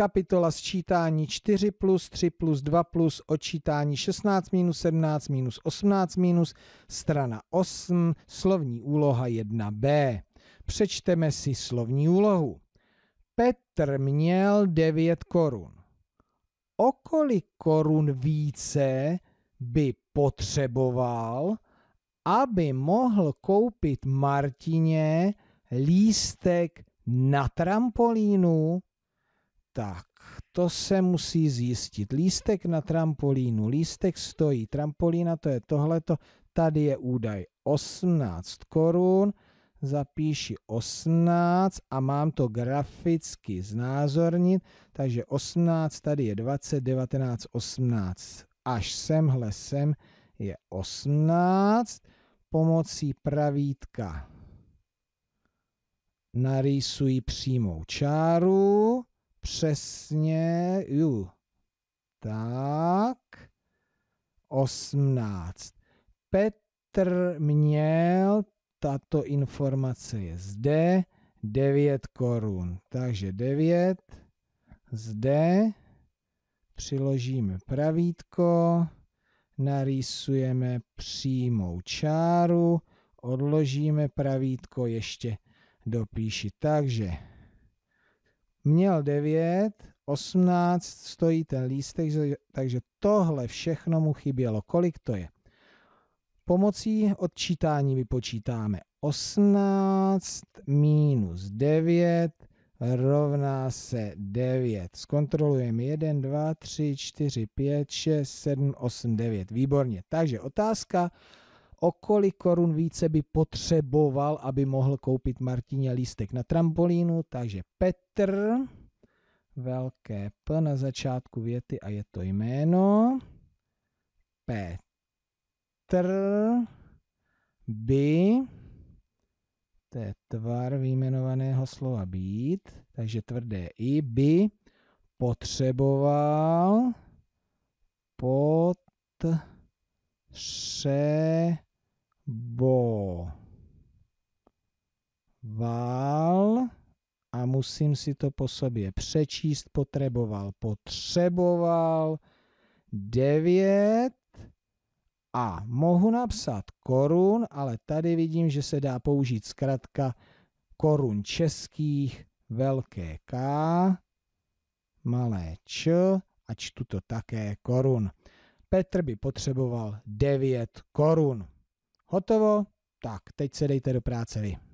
kapitola sčítání 4 plus 3 plus 2 plus odčítání 16 minus 17 minus 18 minus strana 8 slovní úloha 1b. Přečteme si slovní úlohu. Petr měl 9 korun. O kolik korun více by potřeboval, aby mohl koupit Martině lístek na trampolínu? Tak, to se musí zjistit. Lístek na trampolínu, lístek stojí, trampolína to je tohleto, tady je údaj 18 korun, zapíši 18 a mám to graficky znázornit, takže 18, tady je 20, 19, 18, až semhle sem je 18, pomocí pravítka narýsuji přímou čáru, přesně, ju, tak, 18. Petr měl, tato informace je zde, 9 korun. Takže 9 zde přiložíme pravítko, narýsujeme přímou čáru, odložíme pravítko ještě dopíši, Takže měl 9, 18 stojí ten lístek, takže tohle všechno mu chybělo. Kolik to je? Pomocí odčítání vypočítáme. 18 minus 9 rovná se 9. Zkontrolujeme 1, 2, 3, 4, 5, 6, 7, 8, 9. Výborně. Takže otázka o kolik korun více by potřeboval, aby mohl koupit Martině lístek na trampolínu, takže Petr, velké P na začátku věty a je to jméno, Petr by, to je tvar výjmenovaného slova být, takže tvrdé i, by potřeboval, pot, potře bo val a musím si to po sobě přečíst, potřeboval, potřeboval devět a mohu napsat korun, ale tady vidím, že se dá použít zkrátka korun českých, velké K, malé Č a čtu to také korun. Petr by potřeboval 9 korun. Hotovo? Tak, teď se dejte do práce vy.